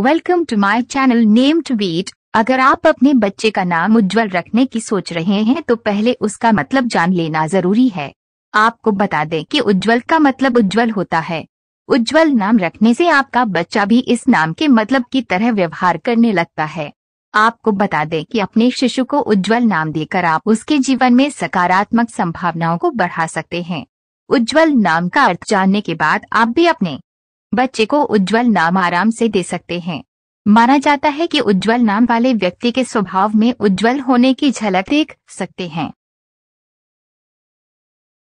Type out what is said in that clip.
welcome to my channel name to beat अगर आप अपने बच्चे का नाम उज्जवल रखने की सोच रहे हैं तो पहले उसका मतलब जान लेना जरूरी है आपको बता दें कि उज्जवल का मतलब उज्जवल होता है उज्जवल नाम रखने से आपका बच्चा भी इस नाम के मतलब की तरह व्यवहार करने लगता है आपको बता दें कि अपने शिशु को उज्जवल नाम देकर आप उसके जीवन में सकारात्मक संभावनाओं को बढ़ा सकते हैं उज्जवल नाम का अर्थ जानने के बाद आप भी अपने बच्चे को उज्जवल नाम आराम से दे सकते हैं माना जाता है कि उज्जवल नाम वाले व्यक्ति के स्वभाव में उज्जवल होने की झलक देख सकते हैं